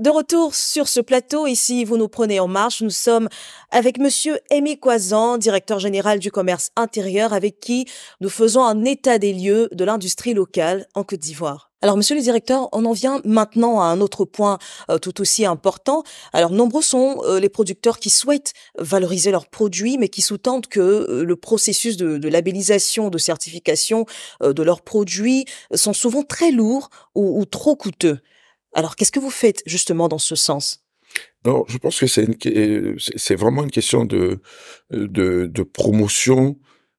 De retour sur ce plateau, ici vous nous prenez en marche, nous sommes avec monsieur Aimé Coisan, directeur général du commerce intérieur avec qui nous faisons un état des lieux de l'industrie locale en Côte d'Ivoire. Alors monsieur le directeur, on en vient maintenant à un autre point euh, tout aussi important. Alors nombreux sont euh, les producteurs qui souhaitent valoriser leurs produits mais qui sous-tendent que euh, le processus de, labellisation, de certification de leurs produits sont souvent très lourds ou trop coûteux. Alors, qu'est-ce que vous faites justement dans ce sens alors, je pense que euh, c'est vraiment une question de, euh, de, promotion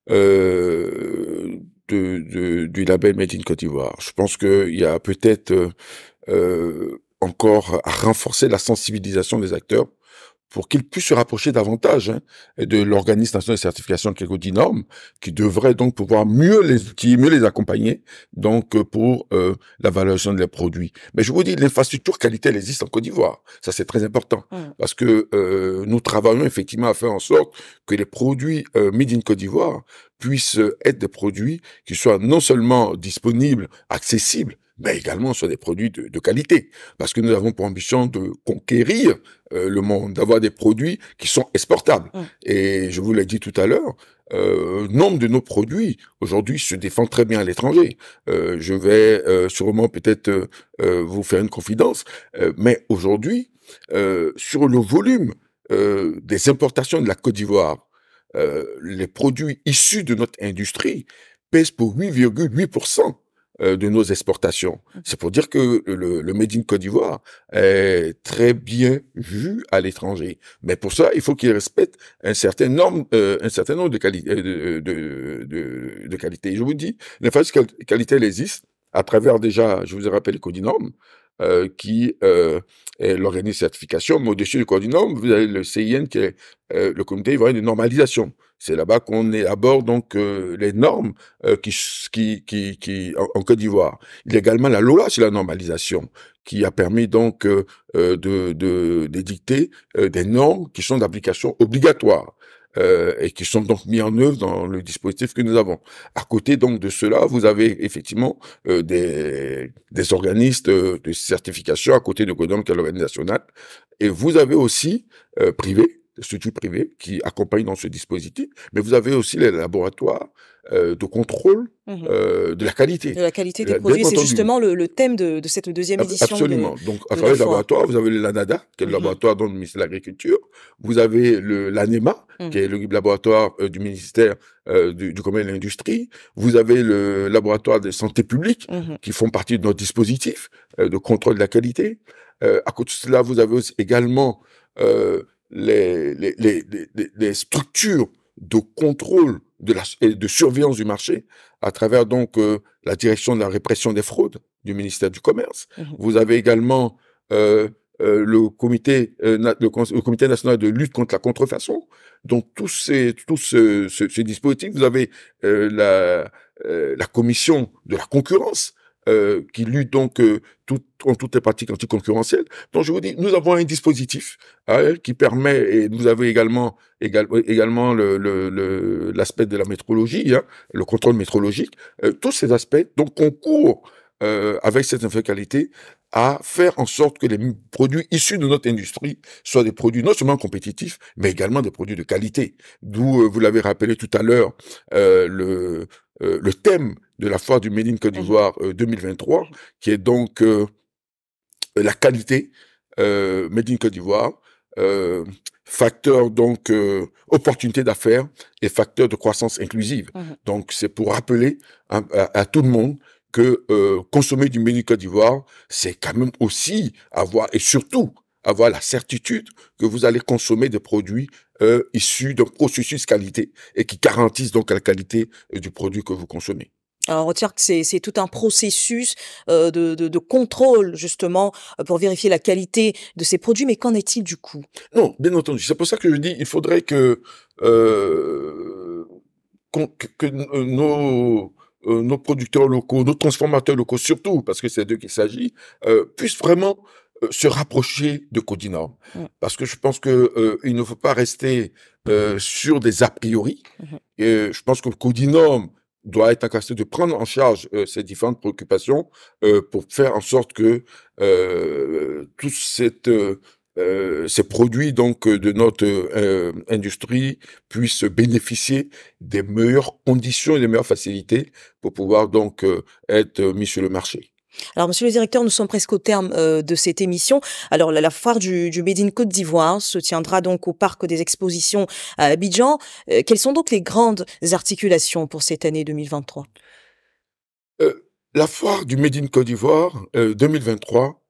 euh, du label Made in Côte d'Ivoire. Je pense qu'il y a peut-être encore à renforcer la sensibilisation des acteurs pour qu'ils puissent se rapprocher davantage hein, de l'organisation national de certification qui est qui devrait donc pouvoir mieux les outiller, mieux les accompagner donc euh, pour euh, la valorisation de leurs produits. Mais je vous dis, l'infrastructure qualité, existe en Côte d'Ivoire. Ça, c'est très important mmh. parce que euh, nous travaillons effectivement à faire en sorte que les produits euh, made in Côte d'Ivoire puissent être des produits qui soient non seulement disponibles, accessibles, mais également sur des produits de, qualité, parce que nous avons pour ambition de conquérir euh, le monde, d'avoir des produits qui sont exportables. Mmh. Et je vous l'ai dit tout à l'heure, euh, nombre de nos produits aujourd'hui se défendent très bien à l'étranger. Euh, je vais sûrement peut-être vous faire une confidence, mais aujourd'hui, sur le volume des importations de la Côte d'Ivoire, les produits issus de notre industrie pèsent pour 8,8% euh, de nos exportations. Mmh. C'est pour dire que le, le Made in Côte d'Ivoire est très bien vu à l'étranger. Mais pour ça, il faut qu'il respecte un certain nombre, euh, un certain nombre euh, de, de, de, qualités. Je vous dis, les qualité qualités existent à travers déjà, je vous ai rappelé le Codinorme, euh, qui euh, est l'organisme de certification, mais au-dessus du Codinorme, vous avez le CIN, qui est le comité ivoirien de normalisation. C'est là-bas qu'on élabore donc euh, les normes euh, qui, qui, qui, en, Côte d'Ivoire. Il y a également la loi sur la normalisation qui a permis donc euh, de, de, dicter des normes qui sont d'application obligatoire. et qui sont donc mises en œuvre dans le dispositif que nous avons. À côté donc de cela, vous avez effectivement des, organismes de certification à côté de Codom, qui est l'organisme nationale. et vous avez aussi privé structures privé qui accompagne dans ce dispositif, mais vous avez aussi les laboratoires euh, de contrôle mhm. euh, de la qualité. De la qualité des euh, produits, c'est justement le, thème de, cette deuxième édition. Absolument. Donc, à travers les laboratoires, vous avez le LANADA, qui est le mhm. laboratoire dont le ministère de l'Agriculture, vous avez le l'ANEMA, mhm. qui est le laboratoire du ministère du, Commerce et de l'Industrie, vous avez le laboratoire de santé publique, qui font partie de notre dispositif de contrôle de la qualité. à côté de cela, vous avez également les, les, les, les structures de contrôle de la, et de surveillance du marché à travers donc euh, la direction de la répression des fraudes du ministère du Commerce. Mhm. Vous avez également euh, euh le, comité, euh, le, comité national de lutte contre la contrefaçon. Donc tous ces, tous ces dispositifs, vous avez la, la commission de la concurrence euh, qui lutte donc euh, en toutes les pratiques anticoncurrentielles. Donc je vous dis, nous avons un dispositif hein, qui permet, et nous avons également également l'aspect de la métrologie, hein, le contrôle métrologique, euh, tous ces aspects donc concourent euh, avec cette nouvelle qualité à faire en sorte que les produits issus de notre industrie soient des produits non seulement compétitifs, mais également des produits de qualité. D'où, vous l'avez rappelé tout à l'heure, le, euh, le thème de la foire du médine Côte d'Ivoire 2023, euh, qui est donc euh, la qualité euh, Côte d'Ivoire, facteur donc opportunité d'affaires et facteur de croissance inclusive. Mmh donc c'est pour rappeler à, tout le monde que consommer du médine Côte d'Ivoire, c'est quand même aussi avoir et surtout avoir la certitude que vous allez consommer des produits euh, issus d'un processus qualité et qui garantissent donc la qualité euh, du produit que vous consommez. Alors, on retire que c'est tout un processus euh, de, de, contrôle, justement, pour vérifier la qualité de ces produits. Mais qu'en est-il du coup Non, bien entendu. C'est pour ça que je dis il faudrait que, que, nos, nos producteurs locaux, nos transformateurs locaux surtout, parce que c'est d'eux qu'il s'agit, puissent vraiment euh, se rapprocher de Codinorm. Mm. Parce que je pense qu'il euh, ne faut pas rester euh, sur des a priori. Mm-hmm. Et je pense que Codinorm doit être incapable de prendre en charge ces différentes préoccupations pour faire en sorte que tous ces produits donc de notre industrie puissent bénéficier des meilleures conditions et des meilleures facilités pour pouvoir donc être mis sur le marché. Alors, monsieur le directeur, nous sommes presque au terme euh, de cette émission. Alors, la, foire du, Médine Côte d'Ivoire se tiendra donc au Parc des Expositions à Abidjan. Euh, quelles sont donc les grandes articulations pour cette année 2023 euh, La foire du Médine Côte d'Ivoire 2023,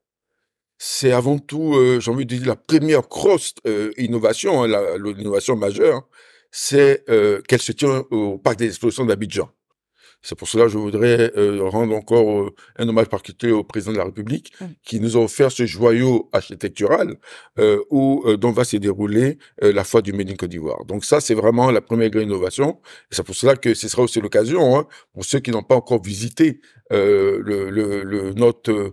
c'est avant tout, j'ai envie de dire, la première grosse innovation, hein, l'innovation majeure, c'est qu'elle se tient au Parc des Expositions d'Abidjan. C'est pour cela que je voudrais euh, rendre encore euh, un hommage particulier au président de la République mmh. qui nous a offert ce joyau architectural euh, où, dont va se dérouler la foi du Médine Côte d'Ivoire. Donc ça, c'est vraiment la première grande innovation. C'est pour cela que ce sera aussi l'occasion hein, pour ceux qui n'ont pas encore visité le, le, le, notre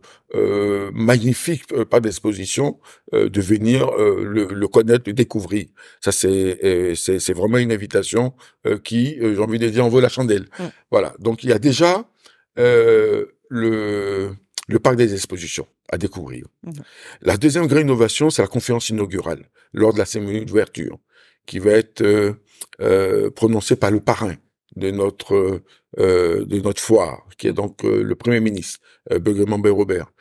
magnifique pas d'exposition de venir le, le, connaître, le découvrir. Ça, c'est vraiment une invitation qui, j'ai envie de dire, en la chandelle. Mmh. Voilà. Donc il y a déjà euh, le, le parc des expositions à découvrir. Mhm. La deuxième grande innovation, c'est la conférence inaugurale lors de la cérémonie d'ouverture qui va être euh, euh prononcée par le parrain de notre euh, de notre foire, qui est donc le premier ministre euh, Robert,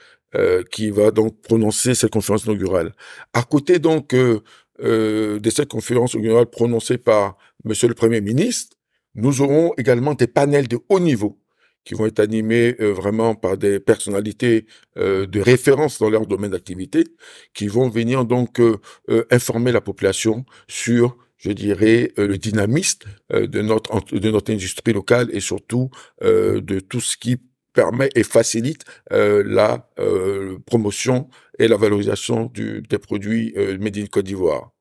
qui va donc prononcer cette conférence inaugurale. À côté donc de cette conférence inaugurale prononcée par Monsieur le Premier ministre, nous aurons également des panels de haut niveau qui vont être animés euh, vraiment par des personnalités euh, de référence dans leur domaine d'activité, qui vont venir donc euh, informer la population sur je dirais, le dynamisme de notre, de notre industrie locale et surtout de tout ce qui permet et facilite la promotion et la valorisation des produits Made in Côte d'Ivoire.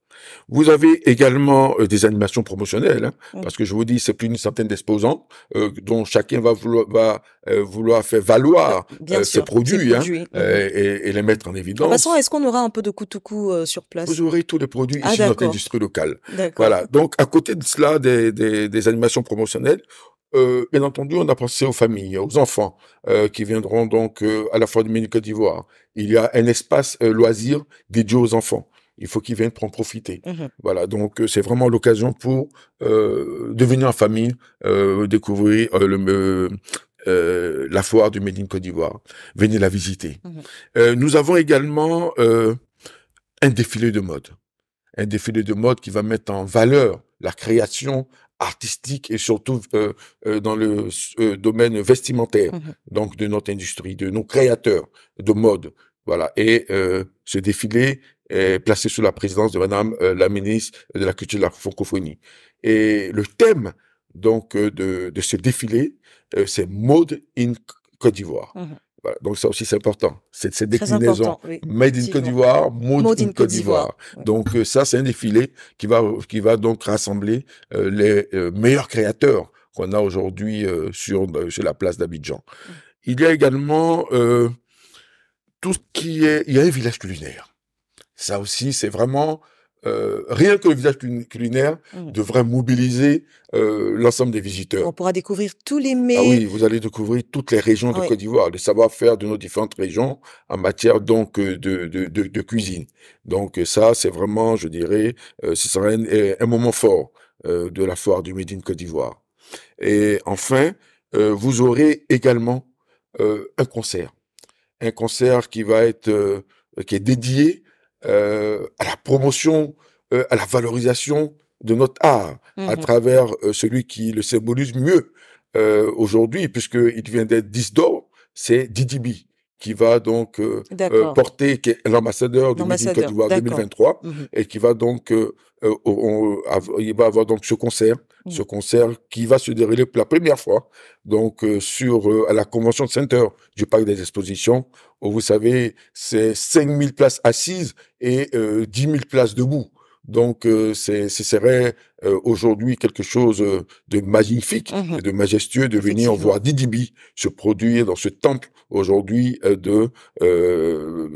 Vous avez également euh, des animations promotionnelles, hein, parce que je vous dis, c'est plus une centaine d'exposants euh, dont chacun va vouloir, euh, vouloir faire valoir ses produits, hein, Et, les mettre en évidence. De toute façon, est-ce qu'on aura un peu de coups de coups sur place Vous aurez tous les produits ah, ici issus de notre industrie locale. Voilà. Donc, à côté de cela, des, animations promotionnelles, bien entendu, on a pensé aux familles, aux enfants qui viendront donc à la fois de Côte d'Ivoire. Il y a un espace loisir dédié aux enfants il faut qu'ils viennent pour en profiter. Mmh voilà, donc euh, c'est vraiment l'occasion pour euh, devenir en famille, euh, découvrir la foire du Médine Côte d'Ivoire. Venez la visiter. Mmh nous avons également un défilé de mode. Un défilé de mode qui va mettre en valeur la création artistique et surtout dans le domaine vestimentaire, mmh donc de notre industrie, de nos créateurs de mode. Voilà. Et ce défilé est placé sous la présidence de Madame euh, la ministre de la Culture et de la Francophonie. Et le thème donc euh, de, de ce défilé, euh, c'est Mode in Côte d'Ivoire. Mhm. voilà, donc ça aussi c'est important. Cette, cette déclinaison Made in Côte d'Ivoire, Mode, in Côte d'Ivoire. Donc ça c'est un défilé qui va qui va donc rassembler les meilleurs créateurs qu'on a aujourd'hui sur sur la place d'Abidjan. Mm. Il y a également tout ce qui est il y a un village culinaire. Ça aussi, c'est vraiment euh, rien que le visage culinaire mmh. devrait mobiliser euh, l'ensemble des visiteurs. On pourra découvrir tous les mets. Ah oui, vous allez découvrir toutes les régions de Côte d'Ivoire, le savoir-faire de nos différentes régions en matière donc euh, de, de, de, cuisine. Donc euh, ça, c'est vraiment, je dirais, euh, ce sera un, moment fort de la foire du Médine Côte d'Ivoire. Et enfin, vous aurez également un concert, un concert qui va être qui est dédié euh, à la promotion, euh, à la valorisation de notre art à mhm. travers euh, celui qui le symbolise mieux aujourd'hui, puisqu'il vient d'être 10 d'or, c'est Didibi qui va donc euh, euh, porter, qui est l'ambassadeur du Côte d'Ivoire 2023, mhm. et qui va donc, euh, va avoir donc ce concert, ce concert qui va se dérouler pour la première fois, donc sur à la convention center du parc des expositions, où vous savez, c'est 5000 places assises et 10 000 places debout. Donc, euh, ce serait euh, aujourd'hui quelque chose euh, de magnifique, mmh et de majestueux de venir voir Didibi se produire dans ce temple aujourd'hui euh, de,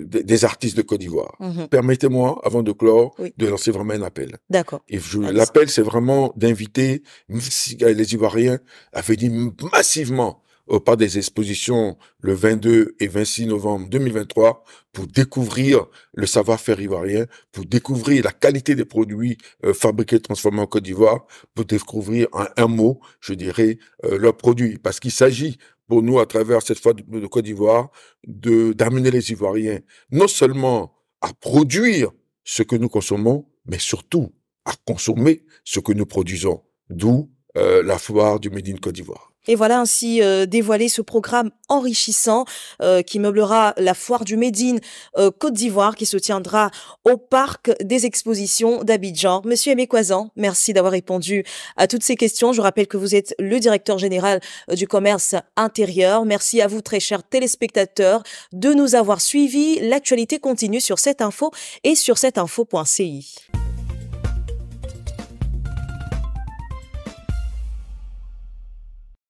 des artistes de Côte d'Ivoire. Mmh Permettez-moi, avant de clore, de lancer vraiment un appel. D'accord. l'appel, c'est vraiment d'inviter les Ivoiriens à venir massivement au des expositions le 22 et 26 novembre 2023 pour découvrir le savoir-faire ivoirien, pour découvrir la qualité des produits euh, fabriqués et transformés en Côte d'Ivoire, pour découvrir en un mot, je dirais, euh, leurs produits. Parce qu'il s'agit pour nous, à travers cette fois de, Côte d'Ivoire, d'amener les Ivoiriens non seulement à produire ce que nous consommons, mais surtout à consommer ce que nous produisons. D'où euh, la foire du Médine Côte d'Ivoire. Et voilà ainsi euh, dévoilé ce programme enrichissant euh, qui meublera la foire du Médine euh, Côte d'Ivoire qui se tiendra au parc des expositions d'Abidjan. Monsieur Aimé Coisan, merci d'avoir répondu à toutes ces questions. Je rappelle que vous êtes le directeur général du commerce intérieur. Merci à vous, très chers téléspectateurs, de nous avoir suivis. L'actualité continue sur cette info et sur cette